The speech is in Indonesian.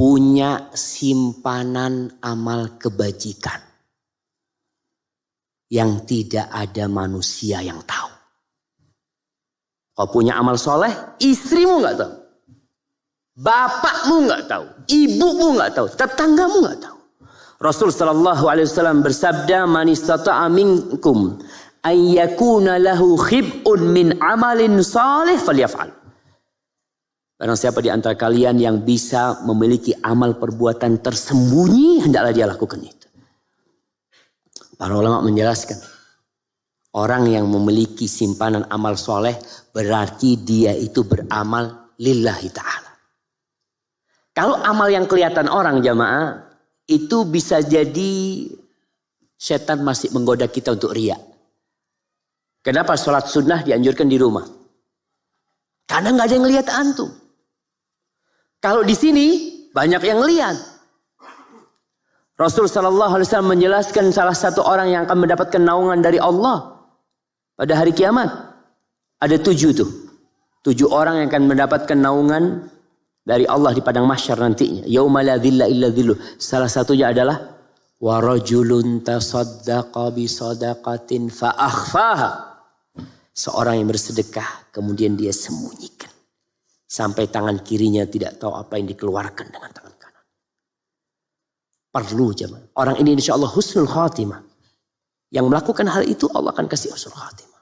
punya simpanan amal kebajikan yang tidak ada manusia yang tahu. Kau punya amal soleh, istrimu nggak tahu, bapakmu nggak tahu, ibumu nggak tahu, tetanggamu nggak tahu. Rasul Shallallahu Alaihi Wasallam bersabda, "Manistata aminkum ayyakuna lahu khibun min amalin salih falyafal." Barang siapa di antara kalian yang bisa memiliki amal perbuatan tersembunyi, hendaklah dia lakukan itu. Para ulama menjelaskan, orang yang memiliki simpanan amal soleh berarti dia itu beramal lillahi ta'ala. Kalau amal yang kelihatan orang jamaah, itu bisa jadi setan masih menggoda kita untuk riak. Kenapa sholat sunnah dianjurkan di rumah? Karena nggak ada yang lihat antum. Kalau di sini banyak yang lihat. Rasul Shallallahu Alaihi Wasallam menjelaskan salah satu orang yang akan mendapatkan naungan dari Allah pada hari kiamat ada tujuh tuh, tujuh orang yang akan mendapatkan naungan dari Allah di padang mahsyar nantinya. dhilla illa dhillu. Salah satunya adalah warajulun tasaddaqa bi sadaqatin fa Seorang yang bersedekah kemudian dia sembunyikan. Sampai tangan kirinya tidak tahu apa yang dikeluarkan dengan tangan kanan. Perlu jemaah. Orang ini insya Allah husnul khatimah. Yang melakukan hal itu Allah akan kasih husnul khatimah.